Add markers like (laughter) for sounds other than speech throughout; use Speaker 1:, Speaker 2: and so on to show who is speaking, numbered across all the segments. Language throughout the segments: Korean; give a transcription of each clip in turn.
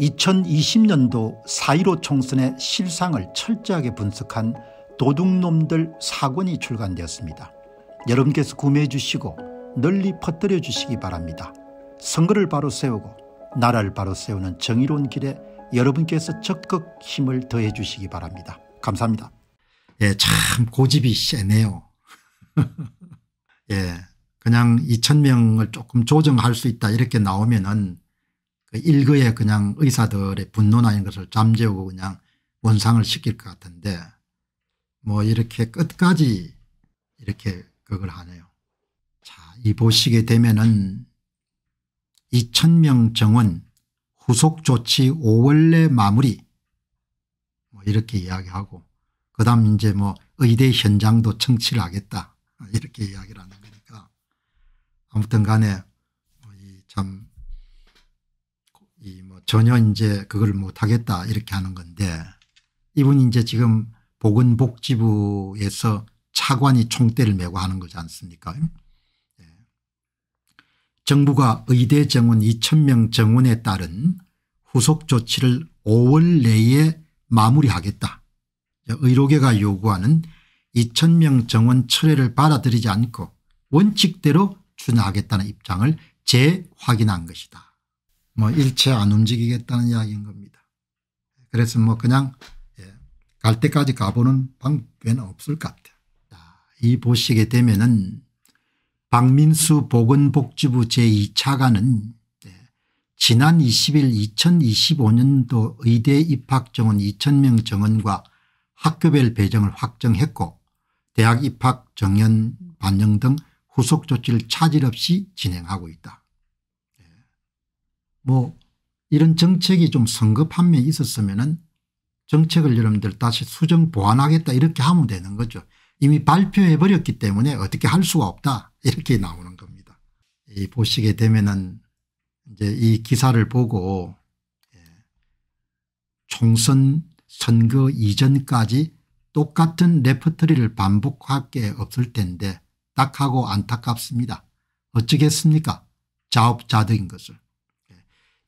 Speaker 1: 2020년도 4.15 총선의 실상을 철저하게 분석한 도둑놈들 사권이 출간되었습니다. 여러분께서 구매해 주시고 널리 퍼뜨려 주시기 바랍니다. 선거를 바로 세우고 나라를 바로 세우는 정의로운 길에 여러분께서 적극 힘을 더해 주시기 바랍니다. 감사합니다. 예, 참 고집이 세네요. (laughs) 예, 그냥 2,000명을 조금 조정할 수 있다 이렇게 나오면은 그 일거에 그냥 의사들의 분노나 이런 것을 잠재우고 그냥 원상을 시킬 것 같은데 뭐 이렇게 끝까지 이렇게 그걸 하네요. 자, 이 보시게 되면은 2,000명 정원 후속 조치 5월 내 마무리 뭐 이렇게 이야기하고 그 다음 이제 뭐 의대 현장도 청취를 하겠다 이렇게 이야기를 하는 거니까 아무튼 간에 뭐 참 전혀 이제 그걸 못하겠다 이렇게 하는 건데 이분이 이제 지금 보건복지부에서 차관이 총대를 메고 하는 거지 않습니까 예. 정부가 의대 정원 2천명 정원에 따른 후속 조치를 5월 내에 마무리하겠다. 의료계가 요구하는 2천명 정원 철회를 받아들이지 않고 원칙대로 준하겠다는 입장을 재확인한 것이다. 뭐 일체 안 움직이겠다는 이야기인 겁니다. 그래서 뭐 그냥 예, 갈 때까지 가보는 방법에는 없을 것 같아요. 이 보시게 되면은 박민수 보건복지부 제2차관은 예, 지난 20일 2025년도 의대 입학 정원 2000명 정원과 학교별 배정을 확정했고 대학 입학 정연 반영 등 후속 조치를 차질 없이 진행하고 있다. 뭐 이런 정책이 좀 선거 판매에 있었으면은 정책을 여러분들 다시 수정 보완하겠다 이렇게 하면 되는 거죠. 이미 발표해 버렸기 때문에 어떻게 할 수가 없다 이렇게 나오는 겁니다. 이 보시게 되면은 이제 이 기사를 보고 예, 총선 선거 이전까지 똑같은 레퍼토리를 반복할 게 없을 텐데 딱하고 안타깝습니다. 어쩌겠습니까? 자업자득인 것을.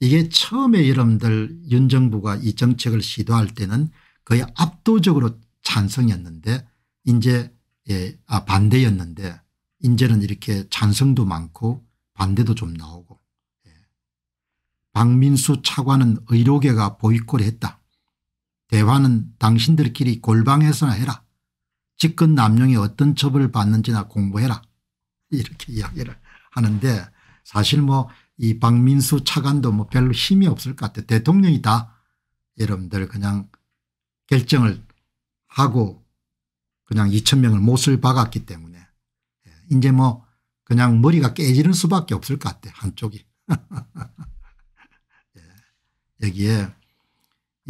Speaker 1: 이게 처음에 여러분들 윤 정부가 이 정책을 시도할 때는 거의 압도적으로 찬성이었는데 이제 예, 아 반대였는데 이제는 이렇게 찬성도 많고 반대도 좀 나오고 예. 박민수 차관은 의료계가 보이콧 했다. 대화는 당신들끼리 골방에서나 해라. 직권 남용이 어떤 처벌을 받는지나 공부해라. 이렇게 이야기를 하는데 사실 뭐이 박민수 차관도 뭐 별로 힘이 없을 것 같아요. 대통령이다. 여러분들 그냥 결정을 하고 그냥 2천명을 못을 박았기 때문에 예, 이제 뭐 그냥 머리가 깨지는 수밖에 없을 것 같아요. 한쪽이. (laughs) 예, 여기에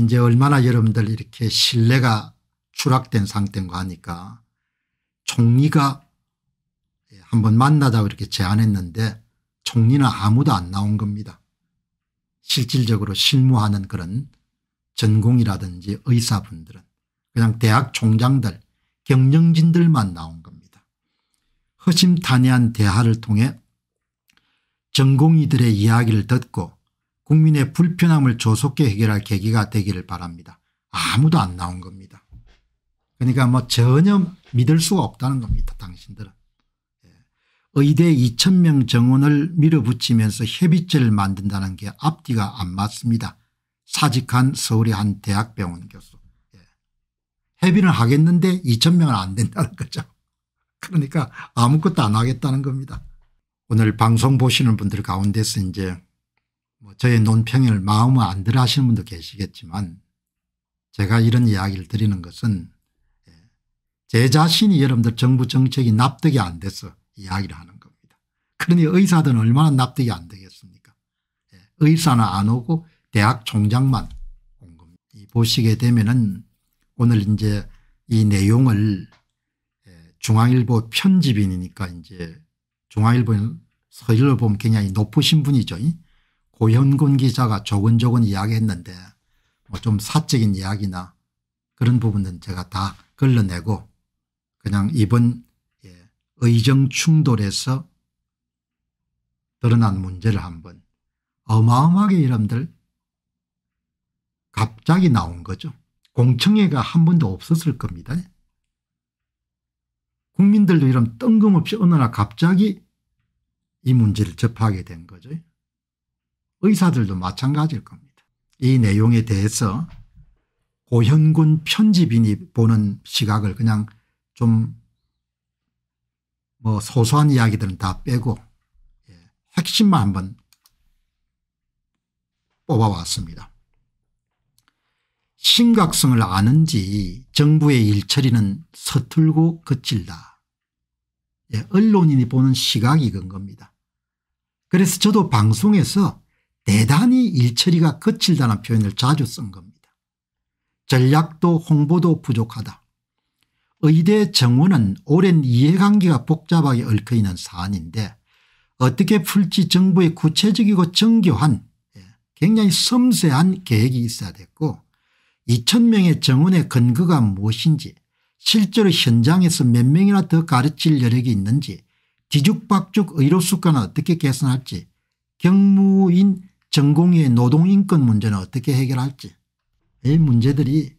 Speaker 1: 이제 얼마나 여러분들 이렇게 신뢰가 추락된 상태인가 하니까 총리가 예, 한번 만나자고 이렇게 제안했는데 총리는 아무도 안 나온 겁니다. 실질적으로 실무하는 그런 전공이라든지 의사분들은 그냥 대학 총장들 경영진들만 나온 겁니다. 허심탄회한 대화를 통해 전공이들의 이야기를 듣고 국민의 불편함을 조속히 해결할 계기가 되기를 바랍니다. 아무도 안 나온 겁니다. 그러니까 뭐 전혀 믿을 수가 없다는 겁니다. 당신들은. 의대 2,000명 정원을 밀어붙이면서 협의체를 만든다는 게 앞뒤가 안 맞습니다. 사직한 서울의 한 대학병원 교수. 예. 협의는 하겠는데 2,000명은 안 된다는 거죠. 그러니까 아무것도 안 하겠다는 겁니다. 오늘 방송 보시는 분들 가운데서 이제 뭐 저의 논평을 마음에 안 들어 하시는 분도 계시겠지만 제가 이런 이야기를 드리는 것은 예. 제 자신이 여러분들 정부 정책이 납득이 안 돼서 이야기를 하는 겁니다. 그러니 의사들은 얼마나 납득이 안 되겠습니까 예, 의사는 안 오고 대학 총장만 온 겁니다. 보시게 되면은 오늘 이제 이 내용을 예, 중앙일보 편집인이니까 이제 중앙일보 서일로 보면 굉장히 높으신 분이죠. 고현근 기자가 조근조근 이야기했는데 뭐좀 사적인 이야기나 그런 부분은 제가 다 걸러내고 그냥 이번 의정 충돌에서 드러난 문제를 한번 어마어마하게 여러분들 갑자기 나온 거죠. 공청회가 한 번도 없었을 겁니다. 국민들도 이런 뜬금없이 어느 날 갑자기 이 문제를 접하게 된 거죠. 의사들도 마찬가지일 겁니다. 이 내용에 대해서 고현군 편집인이 보는 시각을 그냥 좀뭐 소소한 이야기들은 다 빼고 예, 핵심만 한번 뽑아왔습니다. 심각성을 아는지 정부의 일처리는 서툴고 거칠다. 예, 언론인이 보는 시각이 이건 겁니다. 그래서 저도 방송에서 대단히 일처리가 거칠다는 표현을 자주 쓴 겁니다. 전략도 홍보도 부족하다. 의대 정원은 오랜 이해관계가 복잡하게 얽혀있는 사안인데 어떻게 풀지 정부의 구체적이고 정교한 예, 굉장히 섬세한 계획이 있어야 됐고 2000명의 정원의 근거가 무엇인지 실제로 현장에서 몇 명이나 더 가르칠 여력이 있는지 뒤죽박죽 의료 수가을 어떻게 개선할지 경무인 전공의 노동인권 문제는 어떻게 해결할지 이 문제들이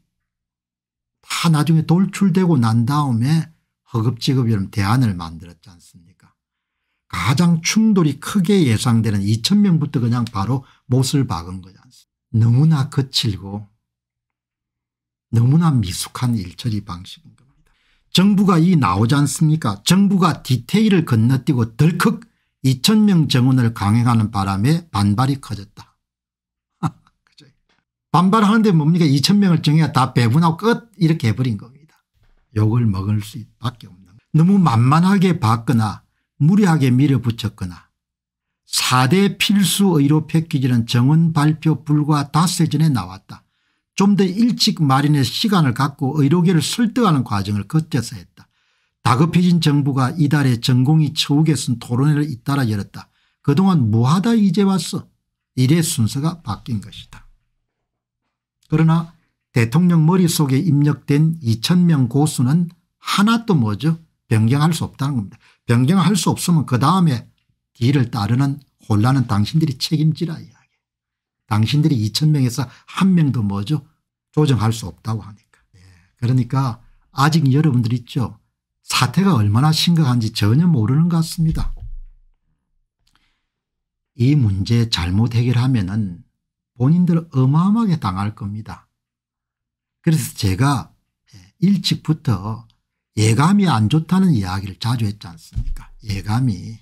Speaker 1: 다 나중에 돌출되고 난 다음에 허급지급 이런 대안을 만들었지 않습니까 가장 충돌이 크게 예상되는 2천명부터 그냥 바로 못을 박은 거지 않습니까 너무나 거칠고 너무나 미숙한 일처리 방식인 겁니다. 정부가 이 나오지 않습니까 정부가 디테일을 건너뛰고 덜컥 2천명 정원을 강행하는 바람에 반발이 커졌다. 반발하는데 뭡니까 2천 명을 정해야 다 배분하고 끝 이렇게 해버린 겁니다. 욕을 먹을 수밖에 없는 너무 만만하게 봤거나 무리하게 밀어붙였거나 4대 필수 의료 패키지는 정원 발표 불과 닷새 전에 나왔다. 좀 더 일찍 마련해 시간을 갖고 의료계를 설득하는 과정을 거쳐서 했다. 다급해진 정부가 이달에 전공이 처우게 쓴 토론회를 잇따라 열었다. 그동안 뭐하다 이제 왔어. 이래 순서가 바뀐 것이다. 그러나 대통령 머릿속에 입력된 2천명 고수는 하나도 뭐죠 변경할 수 없다는 겁니다. 변경할 수 없으면 그 다음에 뒤를 따르는 혼란은 당신들이 책임지라 이야기. 당신들이 2천명에서한 명도 뭐죠 조정할 수 없다고 하니까. 예. 그러니까 아직 여러분들 있죠 사태가 얼마나 심각한지 전혀 모르는 것 같습니다. 이 문제 잘못 해결하면 은 본인들 어마어마하게 당할 겁니다. 그래서 제가 예, 일찍부터 예감이 안 좋다는 이야기를 자주 했지 않습니까 예감이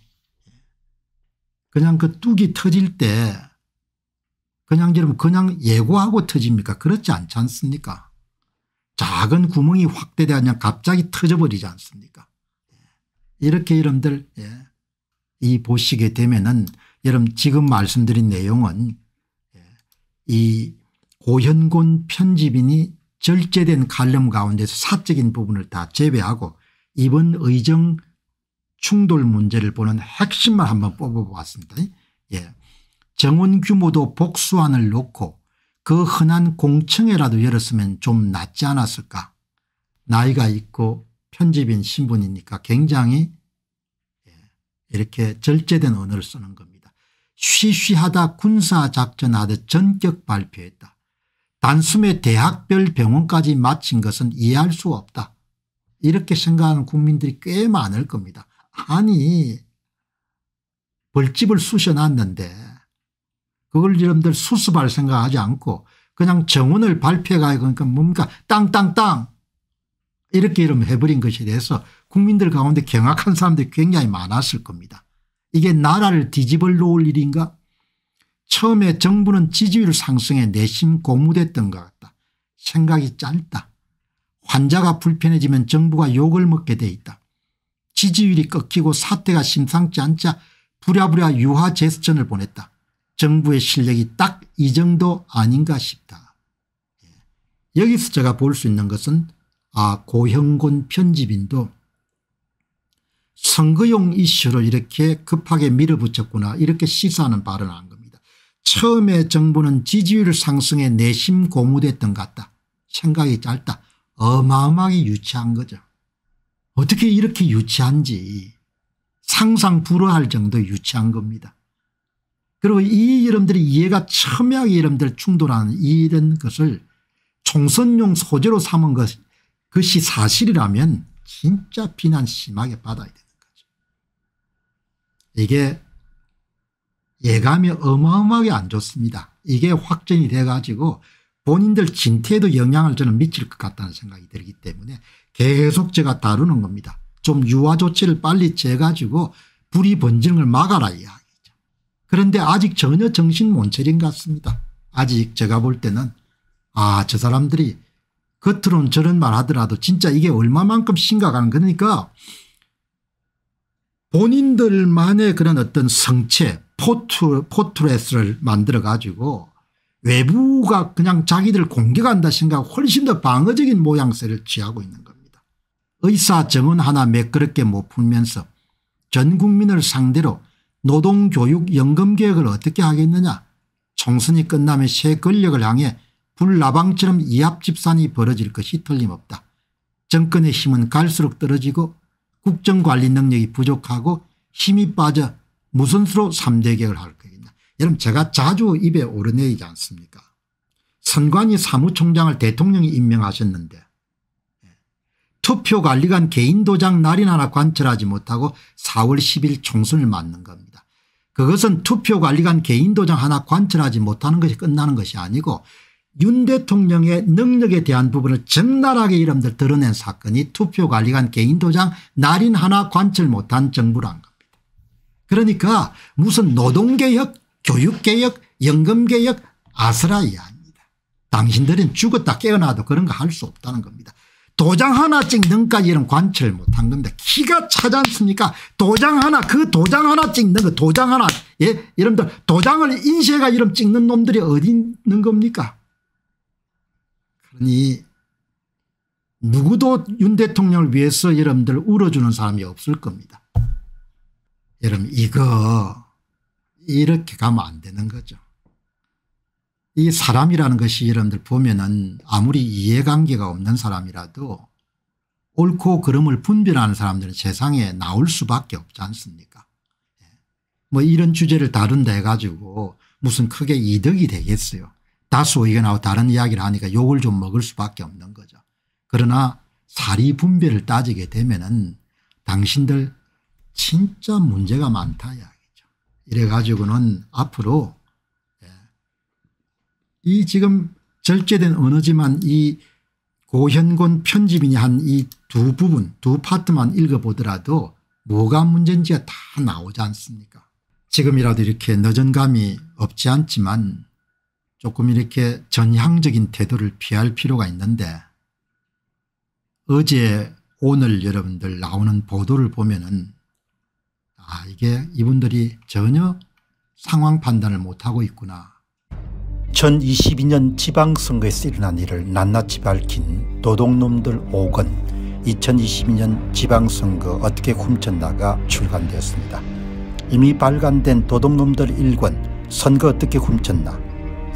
Speaker 1: 그냥 그 뚝이 터질 때 그냥 그럼 그냥 예고하고 터집니까 그렇지 않지 않습니까 작은 구멍이 확대되어 갑자기 터져버리지 않습니까 예. 이렇게 여러분들 예. 이 보시게 되면은 여러분 지금 말씀드린 내용은 이 고현곤 편집인이 절제된 칼럼 가운데서 사적인 부분을 다 제외하고 이번 의정 충돌 문제를 보는 핵심만 한번 뽑아보았습니다. 예. 정원 규모도 복수안을 놓고 그 흔한 공청회라도 열었으면 좀 낫지 않았을까. 나이가 있고 편집인 신분이니까 굉장히 예, 이렇게 절제된 언어를 쓰는 겁니다. 쉬쉬하다 군사작전하듯 전격 발표했다. 단숨에 대학별 병원까지 마친 것은 이해할 수 없다. 이렇게 생각하는 국민들이 꽤 많을 겁니다. 아니 벌집을 쑤셔놨는데 그걸 여러분들 수습할 생각하지 않고 그냥 정원을 발표해가야 그러니까 뭡니까 땅땅땅 이렇게 이름 해버린 것에 대해서 국민들 가운데 경악한 사람들이 굉장히 많았을 겁니다. 이게 나라를 뒤집어 놓을 일인가 처음에 정부는 지지율 상승에 내심 고무됐던 것 같다. 생각이 짧다. 환자가 불편해지면 정부가 욕을 먹게 돼 있다. 지지율이 꺾이고 사태가 심상치 않자 부랴부랴 유화 제스천을 보냈다. 정부의 실력이 딱 이 정도 아닌가 싶다. 예. 여기서 제가 볼 수 있는 것은 아 고형곤 편집인도 선거용 이슈로 이렇게 급하게 밀어붙였구나 이렇게 시사하는 발언을 한 겁니다. 처음에 정부는 지지율 상승에 내심 고무됐던 것 같다. 생각이 짧다. 어마어마하게 유치한 거죠. 어떻게 이렇게 유치한지 상상 불허할 정도 유치한 겁니다. 그리고 이여러분들이 이해가 첨예하게 여러분들 충돌하는 이런 것을 총선용 소재로 삼은 것, 것이 사실이라면 진짜 비난 심하게 받아야 됩니다. 이게 예감이 어마어마하게 안 좋습니다. 이게 확정이 돼가지고 본인들 진퇴에도 영향을 저는 미칠 것 같다는 생각이 들기 때문에 계속 제가 다루는 겁니다. 좀 유화 조치를 빨리 재가지고 불이 번지는 걸 막아라 이야기죠. 그런데 아직 전혀 정신 못 차린 것 같습니다. 아직 제가 볼 때는 아저 사람들이 겉으론 저런 말 하더라도 진짜 이게 얼마만큼 심각한 그러니까 본인들만의 그런 어떤 성체 포트, 포트레스를 만들어 가지고 외부가 그냥 자기들 공격한다 생각 훨씬 더 방어적인 모양새를 취하고 있는 겁니다. 의사 정은 하나 매끄럽게 못 풀면서 전 국민을 상대로 노동교육 연금계획을 어떻게 하겠느냐 총선이 끝나면 새 권력을 향해 불나방처럼 이합집산이 벌어질 것이 틀림없다. 정권의 힘은 갈수록 떨어지고 국정관리 능력이 부족하고 힘이 빠져 무슨 수로 3대 개혁을 할 것이냐. 여러분 제가 자주 입에 오르내리지 않습니까 선관위 사무총장을 대통령이 임명하셨는데 투표관리관 개인도장 날인 하나 관철하지 못하고 4월 10일 총선을 맞는 겁니다. 그것은 투표관리관 개인도장 하나 관철하지 못하는 것이 끝나는 것이 아니고 윤 대통령의 능력에 대한 부분을 적나라하게 이름들 드러낸 사건이 투표관리관 개인도장 날인 하나 관철 못한 정부란 겁니다. 그러니까 무슨 노동개혁 교육개혁 연금개혁 아스라 이아입니다 당신들은 죽었다 깨어나도 그런 거 할 수 없다는 겁니다. 도장 하나 찍는까지 이런 관철 못한 겁니다. 키가 차지 않습니까 도장 하나 그 도장 하나 찍는 거 도장 하나 예? 여러분들 도장을 인쇄가 이름 찍는 놈들이 어디 있는 겁니까 그러니 누구도 윤 대통령을 위해서 여러분들 울어주는 사람이 없을 겁니다. 여러분 이거 이렇게 가면 안 되는 거죠. 이 사람이라는 것이 여러분들 보면은 아무리 이해관계가 없는 사람이라도 옳고 그름을 분별하는 사람들은 세상에 나올 수밖에 없지 않습니까 예. 뭐 이런 주제를 다룬다 해가지고 무슨 크게 이득이 되겠어요. 다수 의견하고 다른 이야기를 하니까 욕을 좀 먹을 수밖에 없는 거죠. 그러나 사리 분배를 따지게 되면은 당신들 진짜 문제가 많다 이야기죠. 이래 가지고는 앞으로 예, 이 지금 절제된 언어지만 이 고현곤 편집인이 한 이 두 부분 두 파트만 읽어보더라도 뭐가 문제인지가 다 나오지 않습니까 지금이라도 이렇게 늦은 감이 없지 않지만 조금 이렇게 전향적인 태도를 피할 필요가 있는데 어제 오늘 여러분들 나오는 보도를 보면은 아 이게 이분들이 전혀 상황 판단을 못하고 있구나. 2022년 지방선거에서 일어난 일을 낱낱이 밝힌 도둑놈들 5권 2022년 지방선거 어떻게 훔쳤나가 출간되었습니다. 이미 발간된 도둑놈들 1권 선거 어떻게 훔쳤나